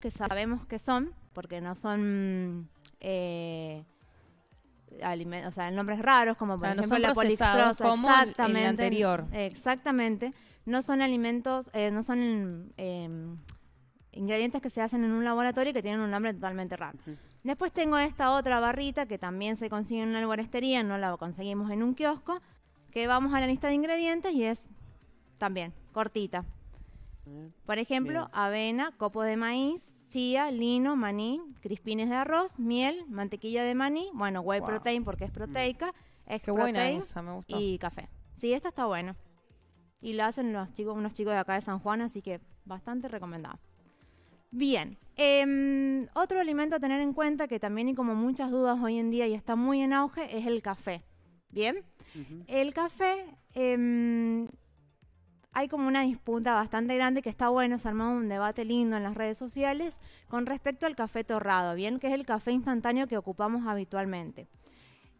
que sabemos que son, porque no son eh, alimentos, o sea, nombres raros, como por ejemplo la polixtrosa. anterior. Exactamente. No son alimentos, eh, no son em, ingredientes que se hacen en un laboratorio y que tienen un nombre totalmente raro. Después tengo esta otra barrita que también se consigue en una alborestería, no la conseguimos en un kiosco, que vamos a la lista de ingredientes y es también cortita. Por ejemplo, avena, copo de maíz, chía, lino, maní, crispines de arroz, miel, mantequilla de maní, bueno, whey protein porque es mm. proteica, es Qué buena esa, me y café. Sí, esta está buena. Y lo hacen los chicos, unos chicos de acá de San Juan, así que bastante recomendado. Bien, em, otro alimento a tener en cuenta que también hay como muchas dudas hoy en día y está muy en auge es el café. Bien, el café em, hay como una disputa bastante grande que está bueno, se ha armado un debate lindo en las redes sociales con respecto al café torrado, bien que es el café instantáneo que ocupamos habitualmente.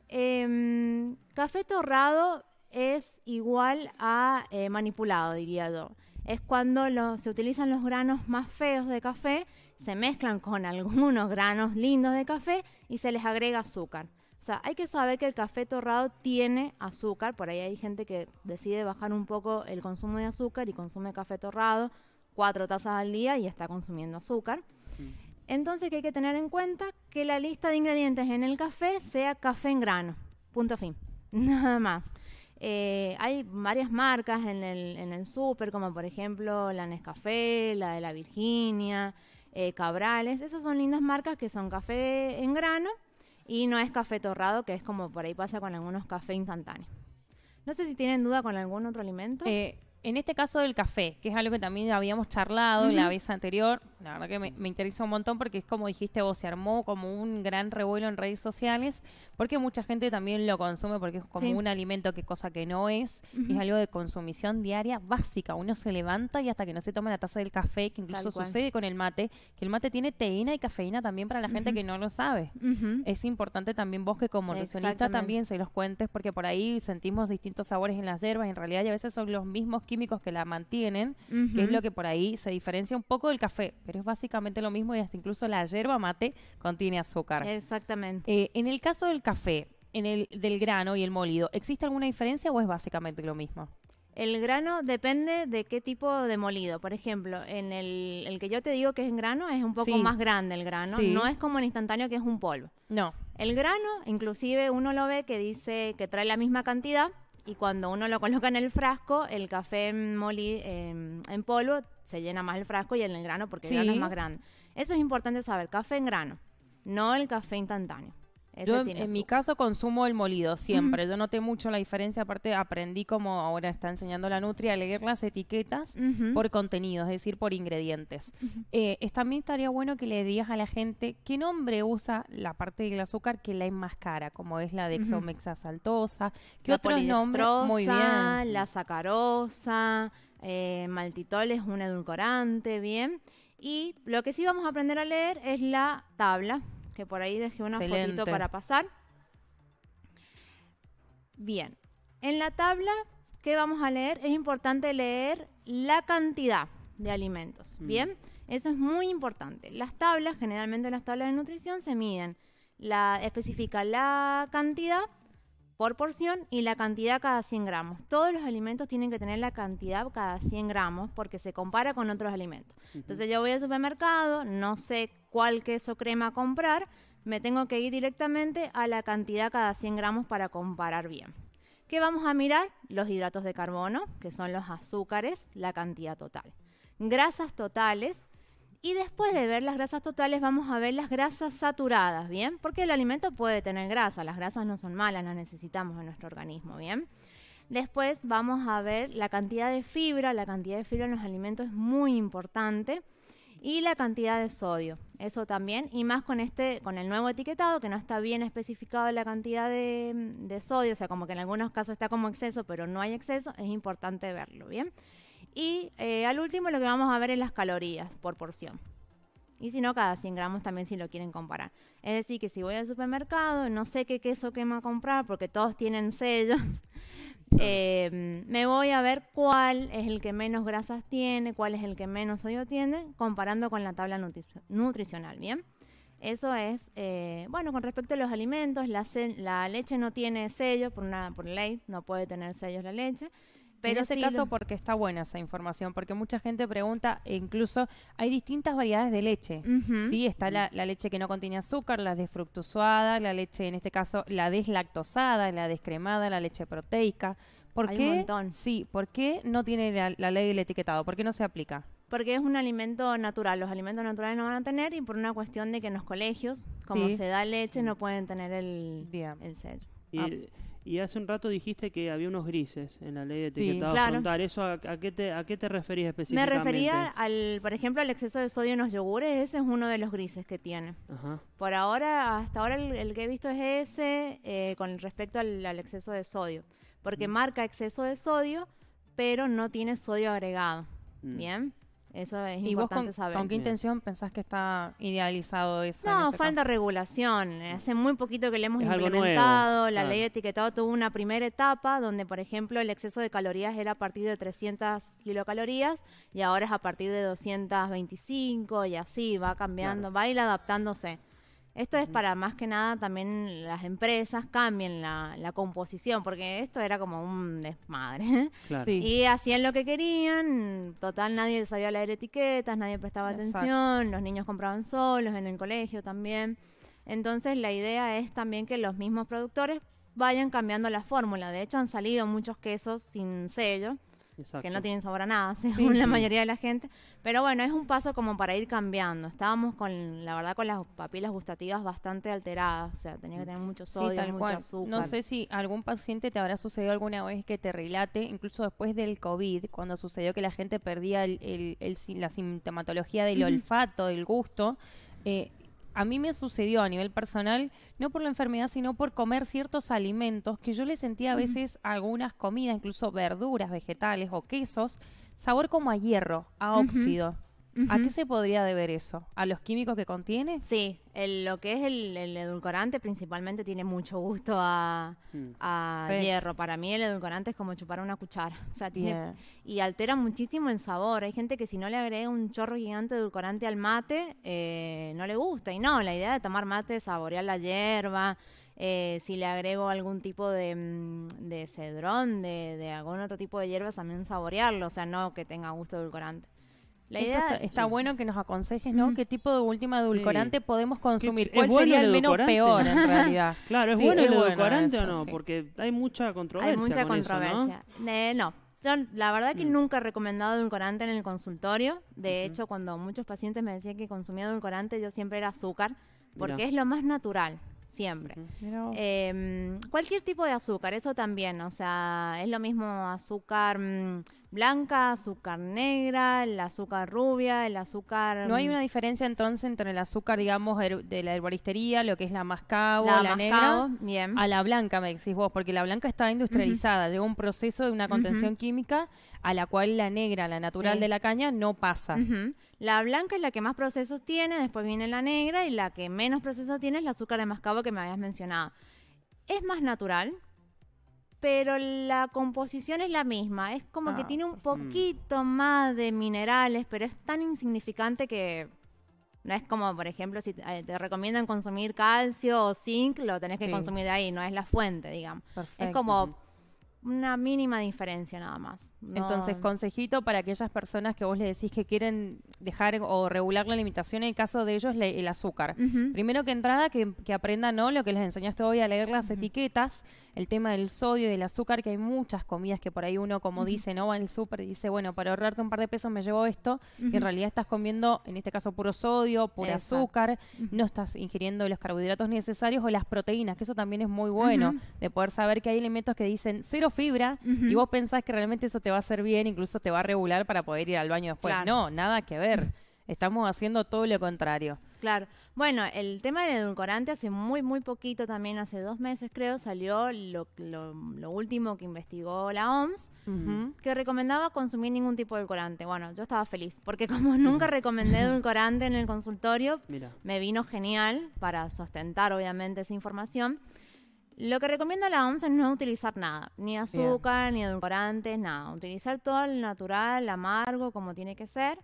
Em, café torrado es igual a eh, manipulado, diría yo. Es cuando se utilizan los granos más feos de café, se mezclan con algunos granos lindos de café y se les agrega azúcar sea, hay que saber que el café torrado tiene azúcar, por ahí hay gente que decide bajar un poco el consumo de azúcar y consume café torrado, cuatro tazas al día y está consumiendo azúcar. Entonces hay que tener en cuenta que la lista de ingredientes en el café sea café en grano, punto fin, nada más. Eh, hay varias marcas en el, en súper, como por ejemplo la Nescafé, la de la Virginia, eh, Cabrales. Esas son lindas marcas que son café en grano y no es café torrado, que es como por ahí pasa con algunos cafés instantáneos. No sé si tienen duda con algún otro alimento. Eh, en este caso del café, que es algo que también habíamos charlado la vez anterior, la verdad que me, interesa un montón porque es como dijiste vos, se armó como un gran revuelo en redes sociales, porque mucha gente también lo consume porque es como un alimento que cosa que no es, es algo de consumición diaria básica, uno se levanta y hasta que no se toma la taza del café, que incluso sucede con el mate, que el mate tiene teína y cafeína también para la gente que no lo sabe. Es importante también vos que como nutricionista también se los cuentes porque por ahí sentimos distintos sabores en las hierbas, en realidad y a veces son los mismos que que la mantienen, que es lo que por ahí se diferencia un poco del café, pero es básicamente lo mismo y hasta incluso la yerba mate contiene azúcar. Exactamente. Eh, en el caso del café, en el del grano y el molido, ¿existe alguna diferencia o es básicamente lo mismo? El grano depende de qué tipo de molido. Por ejemplo, en el, el que yo te digo que es en grano es un poco más grande el grano. No es como el instantáneo que es un polvo. No. El grano, inclusive uno lo ve que dice que trae la misma cantidad, y cuando uno lo coloca en el frasco, el café en, em, en polvo se llena más el frasco y en el grano porque el grano es más grande. Eso es importante saber, café en grano, no el café instantáneo en mi caso consumo el molido siempre. Yo noté mucho la diferencia, aparte aprendí como ahora está enseñando la Nutria a leer las etiquetas por contenido, es decir, por ingredientes. Eh, también estaría bueno que le digas a la gente qué nombre usa la parte del azúcar que la enmascara, como es la dexomexasaltosa, Exomexasaltosa, qué otros nombres muy bien. La sacarosa, eh, maltitol es un edulcorante, bien. Y lo que sí vamos a aprender a leer es la tabla que por ahí dejé una fotito para pasar. Bien, en la tabla que vamos a leer es importante leer la cantidad de alimentos. Mm. Bien, eso es muy importante. Las tablas, generalmente las tablas de nutrición se miden, la especifica la cantidad por porción y la cantidad cada 100 gramos. Todos los alimentos tienen que tener la cantidad cada 100 gramos porque se compara con otros alimentos. Entonces yo voy al supermercado, no sé cuál queso crema comprar, me tengo que ir directamente a la cantidad cada 100 gramos para comparar bien. ¿Qué vamos a mirar? Los hidratos de carbono, que son los azúcares, la cantidad total. Grasas totales, y después de ver las grasas totales vamos a ver las grasas saturadas, ¿bien? Porque el alimento puede tener grasa, las grasas no son malas, las necesitamos en nuestro organismo, ¿bien? Después vamos a ver la cantidad de fibra, la cantidad de fibra en los alimentos es muy importante y la cantidad de sodio, eso también, y más con este, con el nuevo etiquetado que no está bien especificado la cantidad de, de sodio, o sea, como que en algunos casos está como exceso, pero no hay exceso, es importante verlo, ¿bien? Y eh, al último lo que vamos a ver es las calorías por porción. Y si no, cada 100 gramos también si lo quieren comparar. Es decir, que si voy al supermercado, no sé qué queso quema comprar porque todos tienen sellos, eh, me voy a ver cuál es el que menos grasas tiene, cuál es el que menos sodio tiene, comparando con la tabla nutricional, ¿bien? Eso es, eh, bueno, con respecto a los alimentos, la, leche no tiene sellos, por, una, por ley, no puede tener sellos la leche. Pero en ese caso porque está buena esa información, porque mucha gente pregunta, e incluso hay distintas variedades de leche. Sí, está la, leche que no contiene azúcar, la desfructusuada, la leche, en este caso, la deslactosada, la descremada, la leche proteica. ¿Por qué? Un montón. Sí, ¿por qué no tiene la, ley del etiquetado? ¿Por qué no se aplica? porque es un alimento natural. Los alimentos naturales no van a tener y por una cuestión de que en los colegios, como se da leche, mm. no pueden tener el, el sello. Y hace un rato dijiste que había unos grises en la ley de etiquetado ¿Eso a, qué te, a específicamente? Me refería, al, por ejemplo, al exceso de sodio en los yogures. Ese es uno de los grises que tiene. Por ahora, hasta ahora el, que he visto es ese eh, con respecto al, exceso de sodio. Porque mm. marca exceso de sodio, pero no tiene sodio agregado. Mm. ¿Bien? Eso es importante vos con, qué intención pensás que está idealizado eso? No, falta regulación. Hace muy poquito que le hemos implementado. la ley de etiquetado tuvo una primera etapa donde, por ejemplo, el exceso de calorías era a partir de 300 kilocalorías y ahora es a partir de 225 y así va cambiando, va a ir adaptándose. Esto es para más que nada también las empresas cambien la, composición, porque esto era como un desmadre. Y hacían lo que querían, total nadie sabía leer etiquetas, nadie prestaba atención, los niños compraban solos en el colegio también. Entonces la idea es también que los mismos productores vayan cambiando la fórmula. De hecho han salido muchos quesos sin sello que no tienen sabor a nada, según la mayoría de la gente. Pero bueno, es un paso como para ir cambiando. Estábamos con, la verdad, con las papilas gustativas bastante alteradas, o sea, tenía que tener mucho sodio, sí, mucho azúcar. No sé si algún paciente te habrá sucedido alguna vez que te relate, incluso después del COVID, cuando sucedió que la gente perdía el, la sintomatología del olfato, del gusto. Eh, a mí me sucedió a nivel personal, no por la enfermedad, sino por comer ciertos alimentos que yo le sentía a veces algunas comidas, incluso verduras, vegetales o quesos, sabor como a hierro, a óxido. ¿A qué se podría deber eso? ¿A los químicos que contiene? Sí, lo que es el, edulcorante principalmente tiene mucho gusto a, mm. hierro. Para mí el edulcorante es como chupar una cuchara. sea, tiene, Y altera muchísimo el sabor. Hay gente que si no le agrega un chorro gigante de edulcorante al mate, eh, no le gusta. Y no, la idea de tomar mate es saborear la hierba. Eh, si le agrego algún tipo mm, de, cedrón, de, de, algún otro tipo de hierbas, también saborearlo. O sea, no que tenga gusto edulcorante. La idea está, mm. bueno que nos aconsejes, ¿no? Mm. ¿Qué tipo de última edulcorante podemos consumir? ¿Cuál sería el, menos peor en realidad? claro, ¿es bueno el edulcorante o no? Porque hay mucha controversia. Hay mucha controversia. ¿no? Eh, no. Yo, la verdad que mm. nunca he recomendado edulcorante en el consultorio. De hecho, cuando muchos pacientes me decían que consumía edulcorante, yo siempre era azúcar, porque es lo más natural siempre. Em, cualquier tipo de azúcar, eso también, o sea, es lo mismo azúcar, blanca, azúcar negra, el azúcar rubia, el azúcar... ¿No hay mm, una diferencia entonces entre el azúcar, digamos, de la herboristería, lo que es la mascabo, la, negra, bien. a la blanca, me decís vos? Porque la blanca está industrializada, lleva un proceso de una contención química a la cual la negra, la natural de la caña, no pasa. La blanca es la que más procesos tiene, después viene la negra y la que menos procesos tiene es el azúcar de mascabo que me habías mencionado. Es más natural, pero la composición es la misma. Es como que ah, tiene un mm. poquito más de minerales, pero es tan insignificante que no es como, por ejemplo, si eh, te recomiendan consumir calcio o zinc, lo tenés que consumir de ahí, no es la fuente, digamos. Es como una mínima diferencia nada más. Entonces, consejito para aquellas personas que vos le decís que quieren dejar o regular la limitación, en el caso de ellos, el azúcar. Primero que entrada, que, aprendan ¿no? lo que les enseñaste hoy a leer las etiquetas, el tema del sodio y del azúcar, que hay muchas comidas que por ahí uno, como dice, ¿no? va al súper y dice, bueno, para ahorrarte un par de pesos me llevo esto, y en realidad estás comiendo, en este caso, puro sodio, puro azúcar, no estás ingiriendo los carbohidratos necesarios o las proteínas, que eso también es muy bueno, de poder saber que hay alimentos que dicen cero fibra, y vos pensás que realmente eso te va a hacer bien, incluso te va a regular para poder ir al baño después. No, nada que ver. Estamos haciendo todo lo contrario. Claro. Bueno, el tema del edulcorante hace muy, muy poquito también, hace dos meses creo, salió lo, último que investigó la OMS, que recomendaba consumir ningún tipo de edulcorante. Bueno, yo estaba feliz, porque como nunca recomendé edulcorante en el consultorio, me vino genial para sostentar obviamente esa información. Lo que recomiendo a la OMS es no utilizar nada, ni azúcar, ni edulcorantes, nada. Utilizar todo el natural, amargo, como tiene que ser.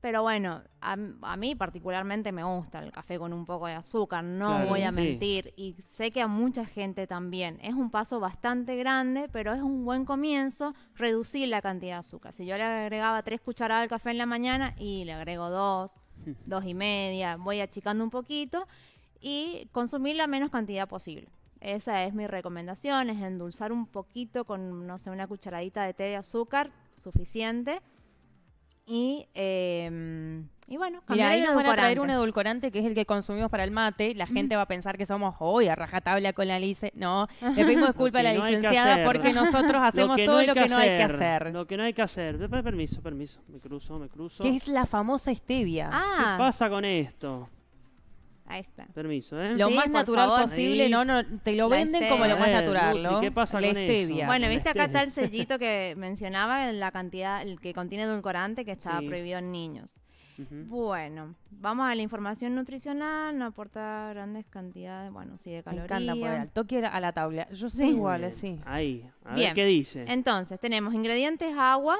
Pero bueno, a, mí particularmente me gusta el café con un poco de azúcar, no voy a mentir. Y sé que a mucha gente también. Es un paso bastante grande, pero es un buen comienzo reducir la cantidad de azúcar. Si yo le agregaba tres cucharadas al café en la mañana y le agrego dos, dos y media, voy achicando un poquito y consumir la menos cantidad posible. Esa es mi recomendación, es endulzar un poquito con, no sé, una cucharadita de té de azúcar, suficiente. Y, eh, y bueno, Mira, ahí nos van a traer un edulcorante que es el que consumimos para el mate. La gente va a pensar que somos hoy a rajatabla con la lice. No, le pedimos disculpas a la licenciada porque nosotros hacemos todo lo que, no hay que hacer. Lo que no hay que hacer. Permiso, permiso. Me cruzo, me cruzo. Que es la famosa stevia. Ah. ¿Qué pasa con esto? Ahí está. Permiso, ¿eh? Lo más natural posible, no, no, te lo venden como lo más natural, ¿no? ¿Qué pasa con Eso? Bueno, viste acá está el sellito que mencionaba, la cantidad, el que contiene edulcorante que estaba prohibido en niños. Bueno, vamos a la información nutricional, no aporta grandes cantidades, bueno, sí, de calorías. Me encanta poder al toque a la tabla. Yo soy sí. igual, Ahí, a qué dice. Entonces, tenemos ingredientes agua.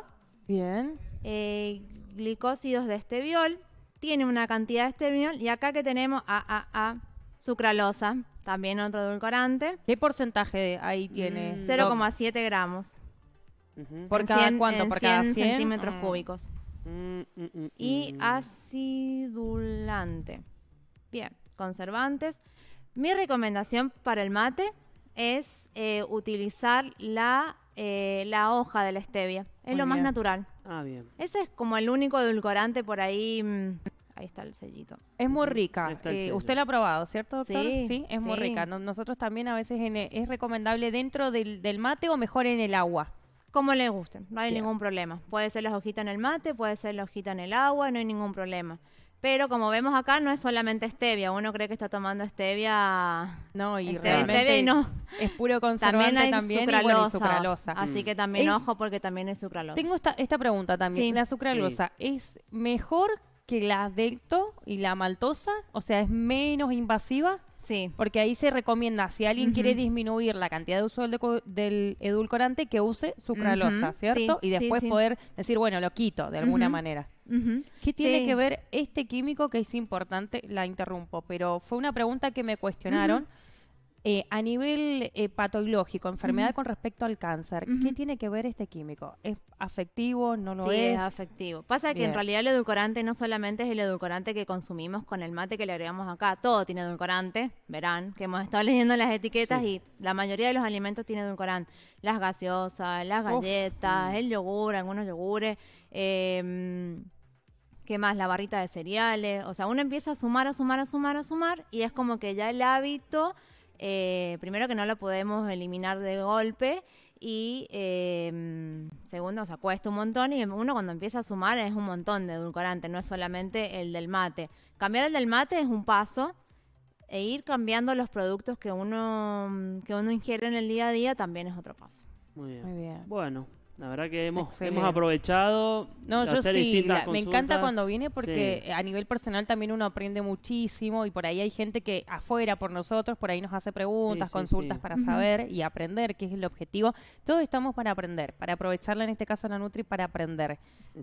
Bien. Eh, glicósidos de esteviol, tiene una cantidad de esterminol y acá que tenemos a sucralosa, también otro edulcorante. ¿Qué porcentaje ahí tiene? 0,7 mm. gramos. ¿Por cada cuánto? ¿Por cada centímetros cúbicos. y acidulante. Bien, conservantes. Mi recomendación para el mate es eh, utilizar la, eh, la hoja de la stevia. Es lo más natural. Ah, bien. Ese es como el único edulcorante por ahí. Mm, ahí está el sellito. Es muy rica. Eh, usted la ha probado, ¿cierto, doctor? Sí, es muy rica. nosotros también a veces e, es recomendable dentro del, mate o mejor en el agua. Como le guste, no hay ningún problema. Puede ser las hojitas en el mate, puede ser la hojita en el agua, no hay ningún problema. Pero como vemos acá, no es solamente stevia. Uno cree que está tomando stevia. No, y este, realmente no. es puro conservante también, también sucralosa, y Así que también ojo porque también es sucralosa. Tengo esta, esta pregunta también. ¿La sucralosa es mejor que la delto y la maltosa? O sea, ¿es menos invasiva? Sí. Porque ahí se recomienda, si alguien quiere disminuir la cantidad de uso del, edulcorante, que use sucralosa, ¿cierto? y después poder decir, bueno, lo quito de alguna manera. ¿Qué tiene que ver este químico que es importante? La interrumpo, pero fue una pregunta que me cuestionaron. Eh, a nivel eh, patológico, enfermedad con respecto al cáncer, ¿qué tiene que ver este químico? ¿Es afectivo? ¿No lo sí, es? afectivo. Pasa que en realidad el edulcorante no solamente es el edulcorante que consumimos con el mate que le agregamos acá, todo tiene edulcorante, verán, que hemos estado leyendo las etiquetas y la mayoría de los alimentos tiene edulcorante. Las gaseosas, las galletas, el yogur, algunos yogures. Eh, ¿Qué más? La barrita de cereales. O sea, uno empieza a sumar, a sumar, a sumar, a sumar. Y es como que ya el hábito, eh, primero que no lo podemos eliminar de golpe. Y em, segundo, o sea, cuesta un montón. Y uno cuando empieza a sumar es un montón de edulcorante, no es solamente el del mate. Cambiar el del mate es un paso. E ir cambiando los productos que uno, que uno ingiere en el día a día también es otro paso. Muy bien. Muy bien. Bueno, la verdad que hemos, hemos aprovechado. hacer sí, me encanta cuando viene porque eh, a nivel personal también uno aprende muchísimo y por ahí hay gente que afuera por nosotros, por ahí nos hace preguntas, consultas para saber y aprender, que es el objetivo. Todos estamos para aprender, para aprovecharla en este caso la Nutri para aprender.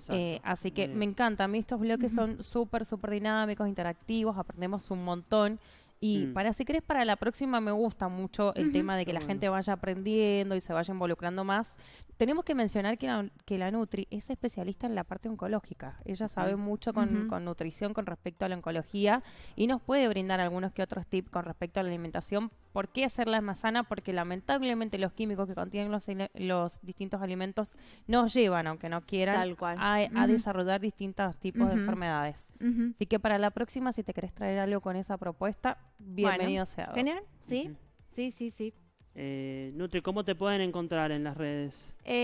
Eh, así que me encanta, a mí estos bloques son súper, súper dinámicos, interactivos, aprendemos un montón. Y mm. para si crees para la próxima me gusta mucho el tema de que la gente vaya aprendiendo y se vaya involucrando más. Tenemos que mencionar que la, Nutri es especialista en la parte oncológica. Ella sabe mucho con, nutrición con respecto a la oncología y nos puede brindar algunos que otros tips con respecto a la alimentación. ¿Por qué hacerla más sana? Porque lamentablemente los químicos que contienen los, los distintos alimentos nos llevan, aunque no quieran, a, a desarrollar distintos tipos de enfermedades. Así que para la próxima, si te querés traer algo con esa propuesta, bienvenido sea. Genial, sí, sí, sí, sí. Eh, Nutri, ¿cómo te pueden encontrar en las redes? Eh,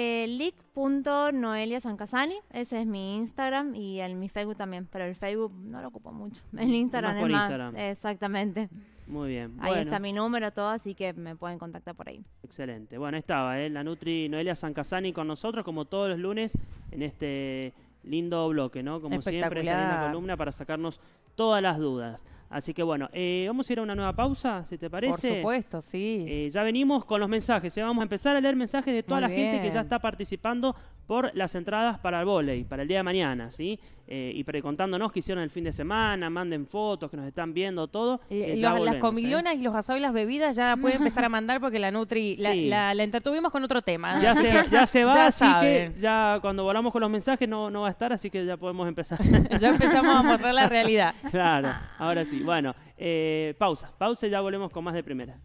Sancasani, ese es mi Instagram y el, mi Facebook también, pero el Facebook no lo ocupo mucho. El Instagram es Instagram. Exactamente. Muy bien. Ahí está mi número, todo, así que me pueden contactar por ahí. Excelente. Bueno, estaba eh, la Nutri Noelia Sancasani con nosotros, como todos los lunes, en este lindo bloque, ¿no? Como siempre, esta linda columna para sacarnos todas las dudas. Así que bueno, eh, vamos a ir a una nueva pausa, si te parece. Por supuesto, sí. Eh, ya venimos con los mensajes, ¿eh? vamos a empezar a leer mensajes de toda la gente que ya está participando por las entradas para el volei, para el día de mañana, ¿sí? Eh, y precontándonos qué hicieron el fin de semana, manden fotos, que nos están viendo, todo. Eh, las ¿eh? comilonas y los asados y las bebidas ya pueden empezar a mandar porque la Nutri la, entretuvimos con otro tema. Ya se, ya se va, ya así que ya cuando volamos con los mensajes no, no va a estar, así que ya podemos empezar. ya empezamos a mostrar la realidad. Claro, ahora sí. Bueno, eh, pausa, pausa y ya volvemos con más de primera.